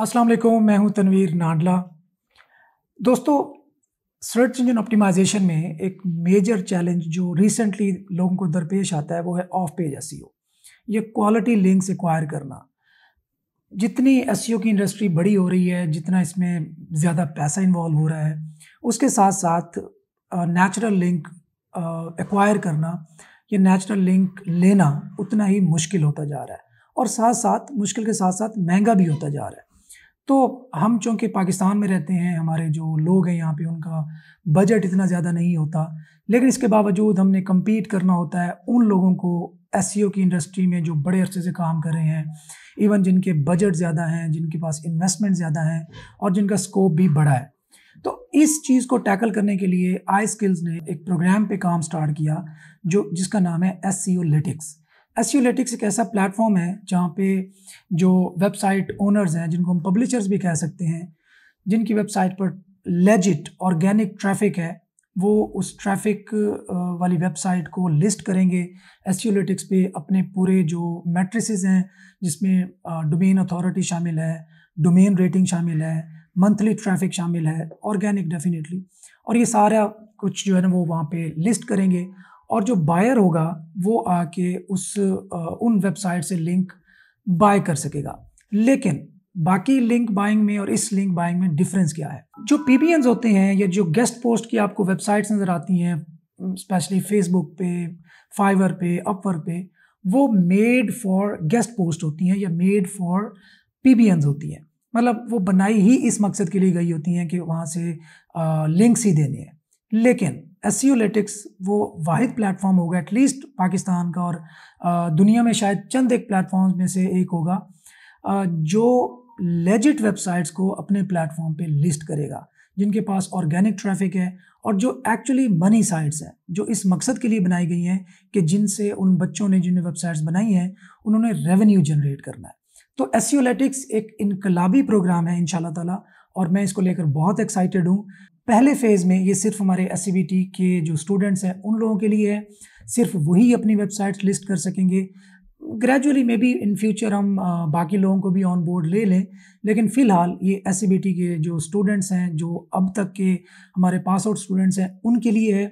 अस्सलाम वालेकुम मैं हूं तनवीर नाडला दोस्तों सर्च इंजन ऑप्टिमाइजेशन में एक मेजर चैलेंज जो रिसेंटली लोगों को दरपेश आता है वो है ऑफ पेज एस ये क्वालिटी लिंक्स एक्वायर करना जितनी एस e की इंडस्ट्री बड़ी हो रही है जितना इसमें ज़्यादा पैसा इन्वॉल्व हो रहा है उसके साथ साथ नेचुरल लिंक एक्वायर करना या नेचुरल लिंक लेना उतना ही मुश्किल होता जा रहा है और साथ साथ मुश्किल के साथ साथ महंगा भी होता जा रहा है तो हम चूँकि पाकिस्तान में रहते हैं हमारे जो लोग हैं यहाँ पे उनका बजट इतना ज़्यादा नहीं होता लेकिन इसके बावजूद हमने कम्पीट करना होता है उन लोगों को एस e की इंडस्ट्री में जो बड़े अरसे से काम कर रहे हैं इवन जिनके बजट ज़्यादा हैं जिनके पास इन्वेस्टमेंट ज़्यादा हैं और जिनका स्कोप भी बड़ा है तो इस चीज़ को टैकल करने के लिए आई स्किल्स ने एक प्रोग्राम पे काम स्टार्ट किया जो जिसका नाम है SEOlytics SEOlytics एक ऐसा प्लेटफॉर्म है जहाँ पे जो वेबसाइट ओनर्स हैं जिनको हम पब्लिशर्स भी कह सकते हैं जिनकी वेबसाइट पर लेजिट ऑर्गेनिक ट्रैफिक है वो उस ट्रैफिक वाली वेबसाइट को लिस्ट करेंगे एस लेटिक्स e पे अपने पूरे जो मैट्रिसेस हैं जिसमें डोमेन अथॉरिटी शामिल है डोमेन रेटिंग शामिल है मंथली ट्रैफिक शामिल है ऑर्गेनिक डेफिनेटली और ये सारा कुछ जो है ना वो वहाँ पे लिस्ट करेंगे और जो बायर होगा वो आके उस उन वेबसाइट से लिंक बाय कर सकेगा लेकिन बाकी लिंक बाइंग में और इस लिंक बाइंग में डिफरेंस क्या है जो पी होते हैं या जो गेस्ट पोस्ट की आपको वेबसाइट्स नज़र आती हैं स्पेशली फेसबुक पे फाइवर पे अपवर पे वो मेड फॉर गेस्ट पोस्ट होती हैं या मेड फॉर पी होती हैं मतलब वो बनाई ही इस मकसद के लिए गई होती हैं कि वहाँ से लिंक्स ही देने हैं लेकिन एस लेटिक्स e वो वाहिद प्लेटफॉर्म होगा एटलीस्ट पाकिस्तान का और आ, दुनिया में शायद चंद एक प्लेटफॉर्म में से एक होगा आ, जो लेजिट वेबसाइट्स को अपने प्लेटफॉर्म पे लिस्ट करेगा जिनके पास ऑर्गेनिक ट्रैफिक है और जो एक्चुअली मनी साइट्स हैं जो इस मकसद के लिए बनाई गई हैं कि जिनसे उन बच्चों ने जिन वेबसाइट्स बनाई हैं उन्होंने रेवेन्यू जनरेट करना है तो एसियोलेटिक्स एक इनकलाबी प्रोग्राम है इनशाला तला और मैं इसको लेकर बहुत एक्साइटेड हूँ पहले फेज़ में ये सिर्फ हमारे एस e के जो स्टूडेंट्स हैं उन लोगों के लिए है सिर्फ वही अपनी वेबसाइट्स लिस्ट कर सकेंगे gradually maybe in future हम बाकी लोगों को भी ऑन बोर्ड ले लें लेकिन फ़िलहाल ये एस e के जो स्टूडेंट्स हैं जो अब तक के हमारे पास आउट स्टूडेंट्स हैं उनके लिए है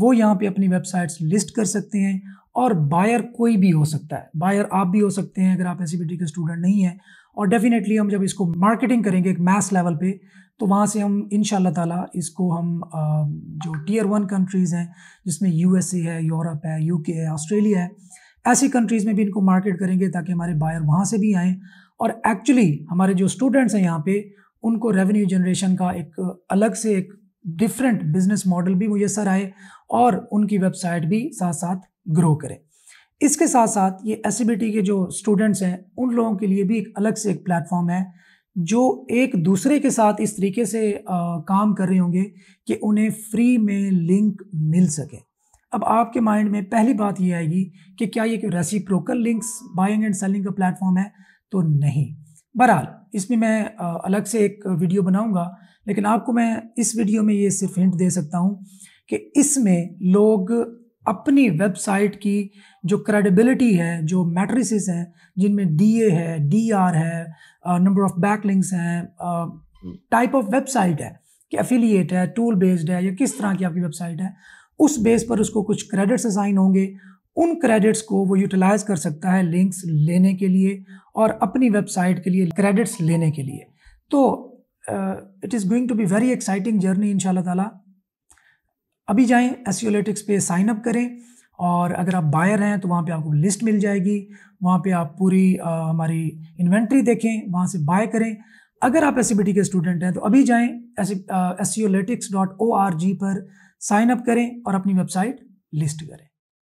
वो यहाँ पे अपनी वेबसाइट्स लिस्ट कर सकते हैं और बायर कोई भी हो सकता है बायर आप भी हो सकते हैं अगर आप एस के स्टूडेंट नहीं हैं और डेफिनेटली हम जब इसको मार्केटिंग करेंगे एक मैस लेवल पे तो वहाँ से हम इन ताला इसको हम जो टीयर वन कंट्रीज़ हैं जिसमें यू है यूरोप है यू है ऑस्ट्रेलिया है ऐसी कंट्रीज़ में भी इनको मार्केट करेंगे ताकि हमारे बायर वहाँ से भी आएँ और एक्चुअली हमारे जो स्टूडेंट्स हैं यहाँ पे उनको रेवेन्यू जनरेशन का एक अलग से एक डिफरेंट बिजनेस मॉडल भी मुयसर आए और उनकी वेबसाइट भी साथ साथ ग्रो करें इसके साथ साथ ये एस के जो स्टूडेंट्स हैं उन लोगों के लिए भी एक अलग से एक प्लेटफॉर्म है जो एक दूसरे के साथ इस तरीके से आ, काम कर रहे होंगे कि उन्हें फ्री में लिंक मिल सके अब आपके माइंड में पहली बात ये आएगी कि क्या ये reciprocal links buying and selling का प्लेटफॉर्म है तो नहीं बहरहाल इसमें मैं आ, अलग से एक वीडियो बनाऊंगा लेकिन आपको मैं इस वीडियो में ये सिर्फ हिंट दे सकता हूँ कि इसमें लोग अपनी वेबसाइट की जो क्रेडिबिलिटी है जो मैट्रिसेस हैं जिनमें डी ए है डी आर है नंबर ऑफ बैक लिंक्स हैं टाइप ऑफ वेबसाइट है कि एफिलिएट है टूल बेस्ड है या किस तरह की आपकी वेबसाइट है उस बेस पर उसको कुछ क्रेडिट्स असाइन होंगे उन क्रेडिट्स को वो यूटिलाइज कर सकता है लिंक्स लेने के लिए और अपनी वेबसाइट के लिए क्रेडिट्स लेने के लिए तो it is going to be very exciting journey in ताला अभी जाएं एसियोलेटिक्स e पे साइन अप करें और अगर आप बायर हैं तो वहाँ पे आपको लिस्ट मिल जाएगी वहाँ पे आप पूरी आ, हमारी इन्वेंट्री देखें वहाँ से बाय करें अगर आप एस e के स्टूडेंट हैं तो अभी जाएं एस e, पर साइन अप करें और अपनी वेबसाइट लिस्ट करें